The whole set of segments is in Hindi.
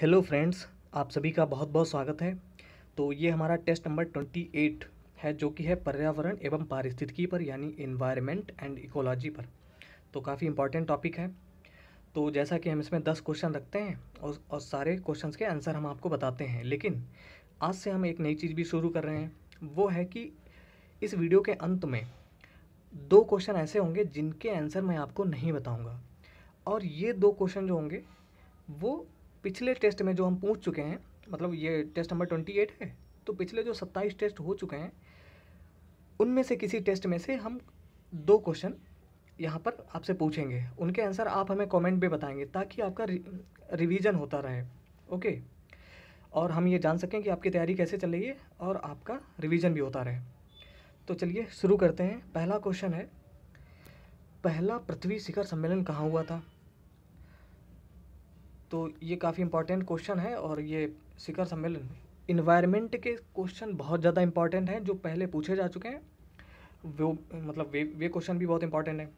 हेलो फ्रेंड्स आप सभी का बहुत बहुत स्वागत है तो ये हमारा टेस्ट नंबर ट्वेंटी एट है जो कि है पर्यावरण एवं पारिस्थितिकी पर यानी इन्वायरमेंट एंड इकोलॉजी पर तो काफ़ी इंपॉर्टेंट टॉपिक है तो जैसा कि हम इसमें दस क्वेश्चन रखते हैं और, और सारे क्वेश्चंस के आंसर हम आपको बताते हैं लेकिन आज से हम एक नई चीज़ भी शुरू कर रहे हैं वो है कि इस वीडियो के अंत में दो क्वेश्चन ऐसे होंगे जिनके आंसर मैं आपको नहीं बताऊँगा और ये दो क्वेश्चन जो होंगे वो पिछले टेस्ट में जो हम पूछ चुके हैं मतलब ये टेस्ट नंबर ट्वेंटी एट है तो पिछले जो सत्ताईस टेस्ट हो चुके हैं उनमें से किसी टेस्ट में से हम दो क्वेश्चन यहाँ पर आपसे पूछेंगे उनके आंसर आप हमें कमेंट में बताएंगे ताकि आपका रिवीजन होता रहे ओके और हम ये जान सकें कि आपकी तैयारी कैसे चल रही है और आपका रिवीजन भी होता रहे तो चलिए शुरू करते हैं पहला क्वेश्चन है पहला पृथ्वी शिखर सम्मेलन कहाँ हुआ था तो ये काफ़ी इंपॉर्टेंट क्वेश्चन है और ये शिखर सम्मेलन इन्वायरमेंट के क्वेश्चन बहुत ज़्यादा इंपॉर्टेंट हैं जो पहले पूछे जा चुके हैं वो मतलब वे वे क्वेश्चन भी बहुत इंपॉर्टेंट हैं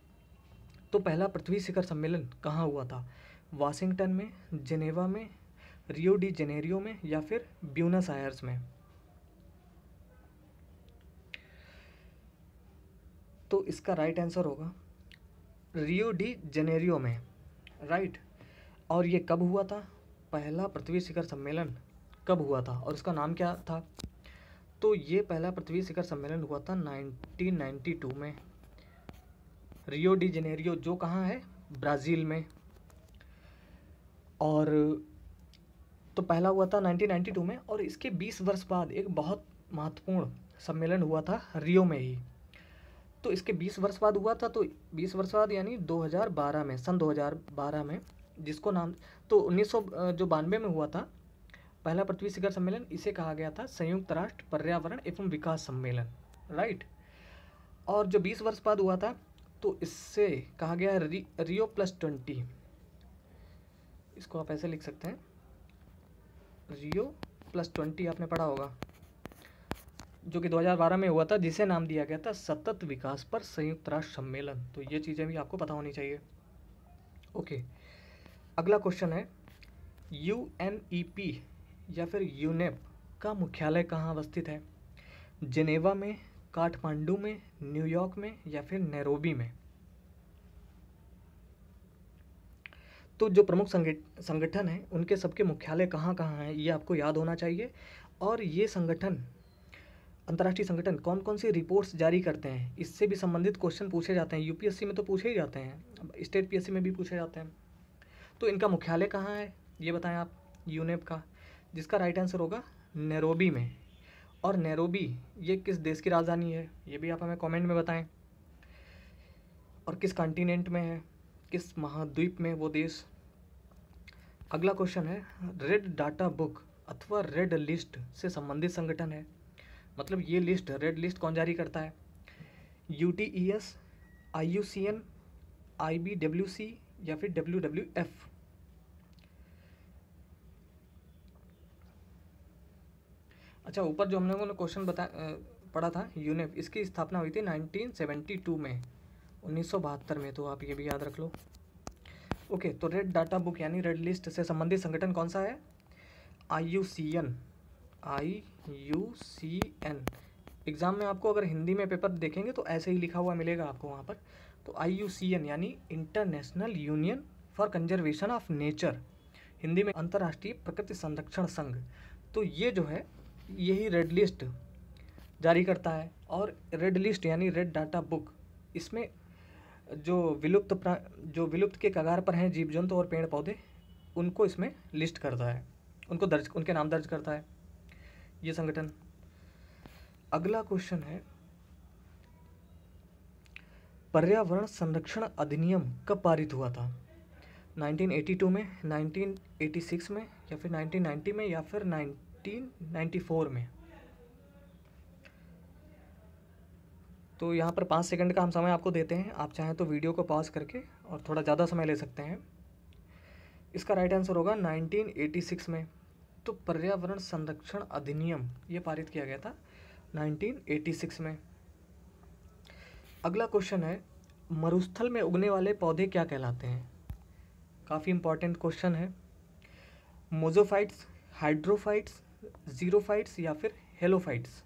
तो पहला पृथ्वी शिखर सम्मेलन कहाँ हुआ था वाशिंगटन में जेनेवा में रियो डी जेनेरियो में या फिर ब्यूनस आयर्स में तो इसका राइट आंसर होगा रियो डी जेनेरियो में राइट right? और ये कब हुआ था पहला पृथ्वी शिखर सम्मेलन कब हुआ था और इसका नाम क्या था तो ये पहला पृथ्वी शिखर सम्मेलन हुआ था 1992 में रियो डी जेनेरियो जो कहाँ है ब्राज़ील में और तो पहला हुआ था 1992 में और इसके 20 वर्ष बाद एक बहुत महत्वपूर्ण सम्मेलन हुआ था रियो में ही तो इसके 20 वर्ष बाद हुआ था तो 20 वर्ष बाद यानी 2012 में सन 2012 में जिसको नाम तो उन्नीस जो बानवे में हुआ था पहला पृथ्वी शिखर सम्मेलन इसे कहा गया था संयुक्त राष्ट्र पर्यावरण एवं विकास सम्मेलन राइट और जो 20 वर्ष बाद हुआ था तो इससे कहा गया है रि, रियो प्लस ट्वेंटी इसको आप ऐसे लिख सकते हैं रियो प्लस ट्वेंटी आपने पढ़ा होगा जो कि 2012 में हुआ था जिसे नाम दिया गया था सतत विकास पर संयुक्त राष्ट्र सम्मेलन तो ये चीज़ें भी आपको पता होनी चाहिए ओके okay. अगला क्वेश्चन है यू e या फिर यूनेप e का मुख्यालय कहाँ अवस्थित है जिनेवा में काठमांडू में न्यूयॉर्क में या फिर नैरोबी में तो जो प्रमुख संगठन हैं उनके सबके मुख्यालय कहाँ कहाँ हैं ये आपको याद होना चाहिए और ये संगठन अंतर्राष्ट्रीय संगठन कौन कौन सी रिपोर्ट्स जारी करते हैं इससे भी संबंधित क्वेश्चन पूछे जाते हैं यूपीएससी में तो पूछे ही जाते हैं स्टेट पीएससी में भी पूछे जाते हैं तो इनका मुख्यालय कहाँ है ये बताएं आप यूनेप का जिसका राइट आंसर होगा नैरोबी में और नैरोबी ये किस देश की राजधानी है ये भी आप हमें कमेंट में बताएं और किस कॉन्टिनेंट में है किस महाद्वीप में वो देश अगला क्वेश्चन है रेड डाटा बुक अथवा रेड लिस्ट से संबंधित संगठन है मतलब ये लिस्ट रेड लिस्ट कौन जारी करता है U T E S I U C N I B W C या फिर डब्ल्यू डब्ल्यू एफ़ अच्छा ऊपर जो हम लोगों ने क्वेश्चन बता पढ़ा था यूनेप इसकी स्थापना हुई थी 1972 में उन्नीस में तो आप ये भी याद रख लो ओके तो रेड डाटा बुक यानी रेड लिस्ट से संबंधित संगठन कौन सा है I U C N I U C N exam में आपको अगर हिंदी में पेपर देखेंगे तो ऐसे ही लिखा हुआ मिलेगा आपको वहाँ पर तो आई यू सी एन यानी International Union for Conservation of Nature Hindi में अंतर्राष्ट्रीय प्रकृति संरक्षण संघ तो ये जो है यही रेड लिस्ट जारी करता है और रेड लिस्ट यानी रेड डाटा बुक इसमें जो विलुप्त जो विलुप्त के कगार पर हैं जीव जंतु और पेड़ पौधे उनको इसमें लिस्ट करता है उनको दर्ज उनके नाम दर्ज करता है ये संगठन अगला क्वेश्चन है पर्यावरण संरक्षण अधिनियम कब पारित हुआ था 1982 में 1986 में या फिर 1990 में या फिर 1894 में तो यहाँ पर पाँच सेकंड का हम समय आपको देते हैं आप चाहें तो वीडियो को पॉज करके और थोड़ा ज़्यादा समय ले सकते हैं इसका राइट आंसर होगा 1986 में तो पर्यावरण संरक्षण अधिनियम ये पारित किया गया था 1986 में अगला क्वेश्चन है मरुस्थल में उगने वाले पौधे क्या कहलाते हैं काफ़ी इम्पॉर्टेंट क्वेश्चन है मोजोफाइट्स हाइड्रोफाइट्स जीरोफाइट्स या फिर हेलोफाइट्स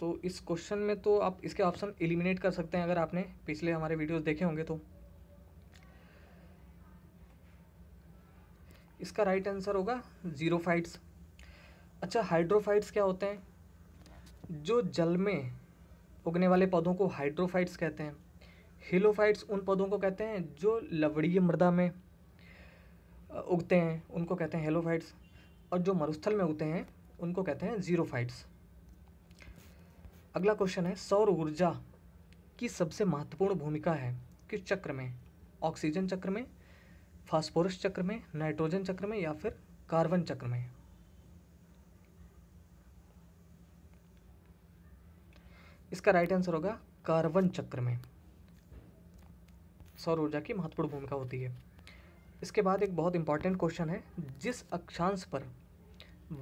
तो इस क्वेश्चन में तो आप इसके ऑप्शन एलिमिनेट कर सकते हैं अगर आपने पिछले हमारे वीडियोस देखे होंगे तो इसका राइट आंसर होगा जीरोफाइट्स अच्छा हाइड्रोफाइट्स क्या होते हैं जो जल में उगने वाले पौधों को हाइड्रोफाइट्स कहते हैं हेलोफाइट्स उन पौधों को कहते हैं जो लवड़ीय मृदा में उगते हैं उनको कहते हैं हेलोफाइट्स और जो मरुस्थल में उगते हैं उनको कहते हैं फाइट्स अगला क्वेश्चन है सौर ऊर्जा की सबसे महत्वपूर्ण भूमिका है किस चक्र में ऑक्सीजन चक्र में फास्फोरस चक्र में नाइट्रोजन चक्र में या फिर कार्बन चक्र में इसका राइट आंसर होगा कार्बन चक्र में सौर ऊर्जा की महत्वपूर्ण भूमिका होती है इसके बाद एक बहुत इंपॉर्टेंट क्वेश्चन है जिस अक्षांश पर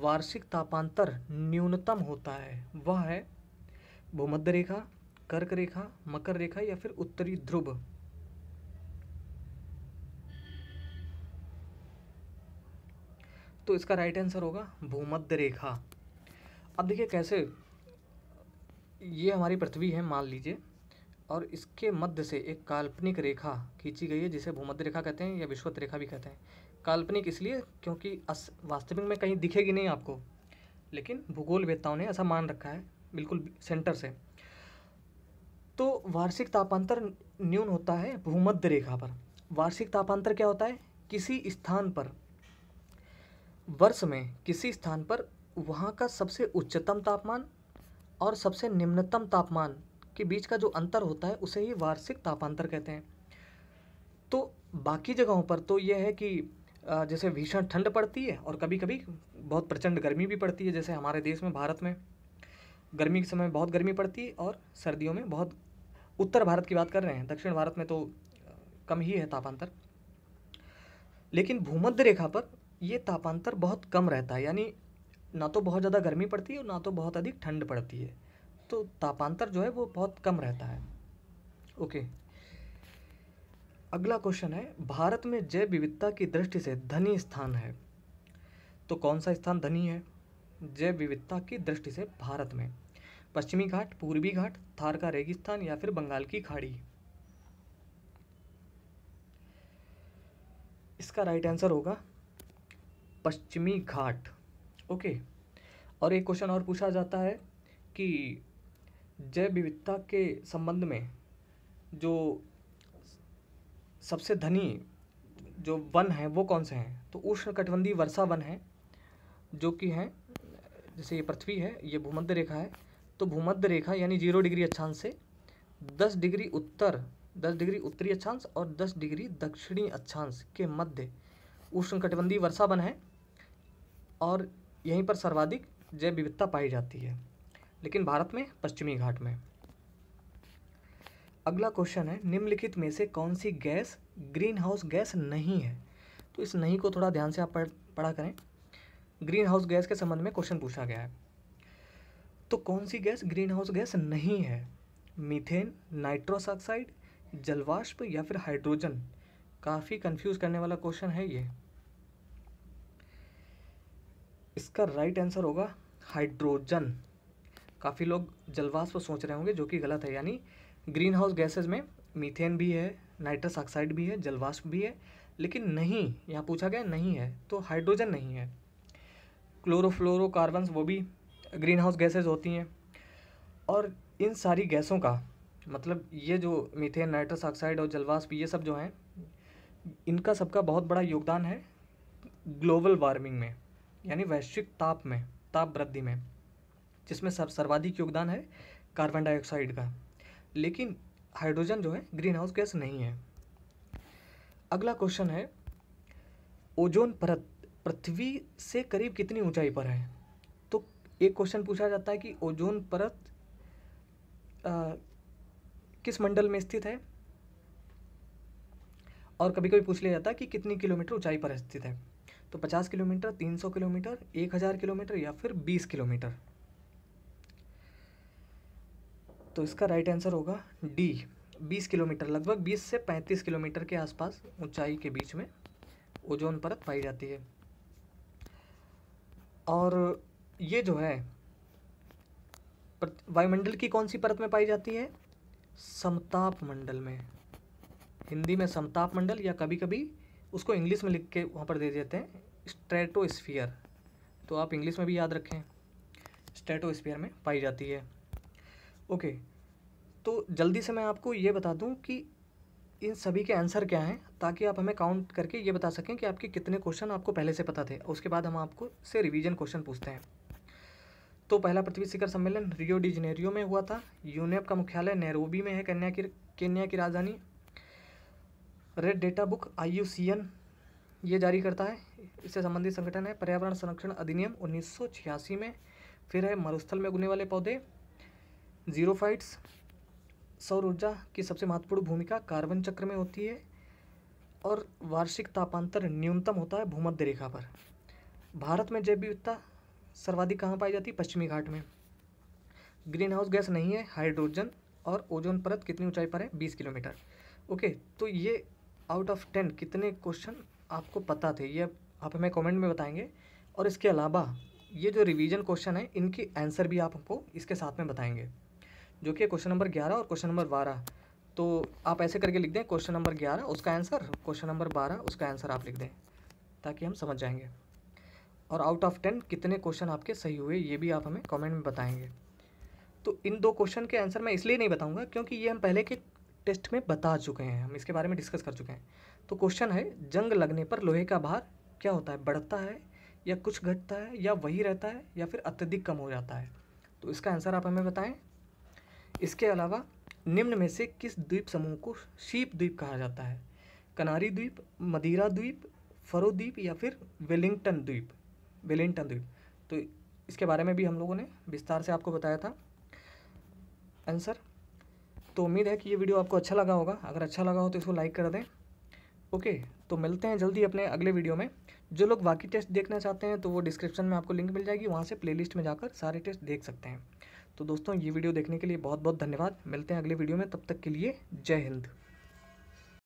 वार्षिक तापांतर न्यूनतम होता है वह है भूमध्य रेखा कर्क रेखा मकर रेखा या फिर उत्तरी ध्रुव तो इसका राइट आंसर होगा भूमध्य रेखा अब देखिए कैसे ये हमारी पृथ्वी है मान लीजिए और इसके मध्य से एक काल्पनिक रेखा खींची गई है जिसे भूमध्य रेखा कहते हैं या विश्वत रेखा भी कहते हैं काल्पनिक इसलिए क्योंकि अस वास्तविक में कहीं दिखेगी नहीं आपको लेकिन भूगोल वेदताओं ने ऐसा मान रखा है बिल्कुल सेंटर से तो वार्षिक तापांतर न्यून होता है भूमध्य रेखा पर वार्षिक तापांतर क्या होता है किसी स्थान पर वर्ष में किसी स्थान पर वहाँ का सबसे उच्चतम तापमान और सबसे निम्नतम तापमान के बीच का जो अंतर होता है उसे ही वार्षिक तापांतर कहते हैं तो बाकी जगहों पर तो यह है कि जैसे भीषण ठंड पड़ती है और कभी कभी बहुत प्रचंड गर्मी भी पड़ती है जैसे हमारे देश में भारत में गर्मी के समय बहुत गर्मी पड़ती है और सर्दियों में बहुत उत्तर भारत की बात कर रहे हैं दक्षिण भारत में तो कम ही है तापांतर लेकिन भूमध्य रेखा पर ये तापांतर बहुत कम रहता है यानी ना तो बहुत ज़्यादा गर्मी पड़ती है और ना तो बहुत अधिक ठंड पड़ती है तो तापांतर जो है वो बहुत कम रहता है ओके अगला क्वेश्चन है भारत में जैव विविधता की दृष्टि से धनी स्थान है तो कौन सा स्थान धनी है जैव विविधता की दृष्टि से भारत में पश्चिमी घाट पूर्वी घाट थार का रेगिस्तान या फिर बंगाल की खाड़ी इसका राइट आंसर होगा पश्चिमी घाट ओके और एक क्वेश्चन और पूछा जाता है कि जैव विविधता के संबंध में जो सबसे धनी जो वन हैं वो कौन से हैं तो उष्णकटिबंधीय वर्षा वन हैं जो कि हैं जैसे ये पृथ्वी है ये भूमध्य रेखा है तो भूमध्य रेखा यानी जीरो डिग्री अक्षांश से दस डिग्री उत्तर दस डिग्री उत्तरी अक्षांश और दस डिग्री दक्षिणी अक्षांश के मध्य उष्णकटिबंधीय वर्षा वन है और यहीं पर सर्वाधिक जैव विविधता पाई जाती है लेकिन भारत में पश्चिमी घाट में अगला क्वेश्चन है निम्नलिखित में से कौन सी गैस ग्रीन हाउस गैस नहीं है तो इस नहीं को थोड़ा ध्यान से आप पढ़ पढ़ा करें ग्रीन हाउस गैस के संबंध में क्वेश्चन पूछा गया है तो कौन सी गैस ग्रीन हाउस गैस नहीं है मीथेन नाइट्रोस ऑक्साइड जलवाष्प या फिर हाइड्रोजन काफ़ी कंफ्यूज करने वाला क्वेश्चन है ये इसका राइट आंसर होगा हाइड्रोजन काफ़ी लोग जलवास पर सोच रहे होंगे जो कि गलत है यानी ग्रीन हाउस गैसेज में मीथेन भी है नाइट्रस ऑक्साइड भी है जलवाष्प भी है लेकिन नहीं यहाँ पूछा गया नहीं है तो हाइड्रोजन नहीं है क्लोरोफ्लोरोकार्बन्स वो भी ग्रीन हाउस गैसेज होती हैं और इन सारी गैसों का मतलब ये जो मीथेन नाइट्रस ऑक्साइड और जलवाष्प ये सब जो हैं इनका सबका बहुत बड़ा योगदान है ग्लोबल वार्मिंग में यानी वैश्विक ताप में ताप वृद्धि में जिसमें सब सर्वाधिक योगदान है कार्बन डाइऑक्साइड का लेकिन हाइड्रोजन जो है ग्रीन हाउस गैस नहीं है अगला क्वेश्चन है ओजोन परत पृथ्वी से करीब कितनी ऊंचाई पर है तो एक क्वेश्चन पूछा जाता है कि ओजोन परत आ, किस मंडल में स्थित है और कभी कभी पूछ लिया जाता है कि कितनी किलोमीटर ऊंचाई पर स्थित है तो 50 किलोमीटर 300 किलोमीटर 1000 किलोमीटर या फिर 20 किलोमीटर तो इसका राइट आंसर होगा डी 20 किलोमीटर लगभग 20 से 35 किलोमीटर के आसपास ऊंचाई के बीच में ओजोन परत पाई जाती है और ये जो है वायुमंडल की कौन सी परत में पाई जाती है समताप मंडल में हिंदी में समताप मंडल या कभी कभी उसको इंग्लिश में लिख के वहाँ पर दे देते हैं स्ट्रेटोस्फियर तो आप इंग्लिश में भी याद रखें स्ट्रेटोस्फियर में पाई जाती है ओके तो जल्दी से मैं आपको ये बता दूँ कि इन सभी के आंसर क्या हैं ताकि आप हमें काउंट करके ये बता सकें कि आपके कितने क्वेश्चन आपको पहले से पता थे उसके बाद हम आपको से रिवीजन क्वेश्चन पूछते हैं तो पहला पृथ्वी शिखर सम्मेलन रियो डी जनेरियो में हुआ था यूनेप का मुख्यालय नैरोबी में है कन्या की केन्या की राजधानी रेड डेटा बुक आई ये जारी करता है इससे संबंधित संगठन है पर्यावरण संरक्षण अधिनियम उन्नीस में फिर है मरुस्थल में उगने वाले पौधे जीरो फाइट्स सौर ऊर्जा की सबसे महत्वपूर्ण भूमिका कार्बन चक्र में होती है और वार्षिक तापांतर न्यूनतम होता है भूमध्य रेखा पर भारत में जैव विविधता सर्वाधिक कहाँ पाई जाती है पश्चिमी घाट में ग्रीन हाउस गैस नहीं है हाइड्रोजन और ओजोन परत कितनी ऊंचाई पर है बीस किलोमीटर ओके तो ये आउट ऑफ टेन कितने क्वेश्चन आपको पता थे ये आप हमें कमेंट में बताएंगे और इसके अलावा ये जो रिवीजन क्वेश्चन है इनकी आंसर भी आप हमको इसके साथ में बताएंगे जो कि क्वेश्चन नंबर ग्यारह और क्वेश्चन नंबर बारह तो आप ऐसे करके लिख दें क्वेश्चन नंबर ग्यारह उसका आंसर क्वेश्चन नंबर बारह उसका आंसर आप लिख दें ताकि हम समझ जाएंगे और आउट ऑफ टेन कितने क्वेश्चन आपके सही हुए ये भी आप हमें कमेंट में बताएंगे तो इन दो क्वेश्चन के आंसर मैं इसलिए नहीं बताऊंगा क्योंकि ये हम पहले के टेस्ट में बता चुके हैं हम इसके बारे में डिस्कस कर चुके हैं तो क्वेश्चन है जंग लगने पर लोहे का भार क्या होता है बढ़ता है या कुछ घटता है या वही रहता है या फिर अत्यधिक कम हो जाता है तो इसका आंसर आप हमें बताएँ इसके अलावा निम्न में से किस द्वीप समूह को शीप द्वीप कहा जाता है कनारी द्वीप मदीरा द्वीप फरो द्वीप या फिर वेलिंगटन द्वीप वेलिंगटन द्वीप तो इसके बारे में भी हम लोगों ने विस्तार से आपको बताया था आंसर तो उम्मीद है कि ये वीडियो आपको अच्छा लगा होगा अगर अच्छा लगा हो तो इसको लाइक कर दें ओके तो मिलते हैं जल्दी अपने अगले वीडियो में जो लोग बाकी टेस्ट देखना चाहते हैं तो वो डिस्क्रिप्शन में आपको लिंक मिल जाएगी वहाँ से प्लेलिस्ट में जाकर सारे टेस्ट देख सकते हैं तो दोस्तों ये वीडियो देखने के लिए बहुत बहुत धन्यवाद मिलते हैं अगले वीडियो में तब तक के लिए जय हिंद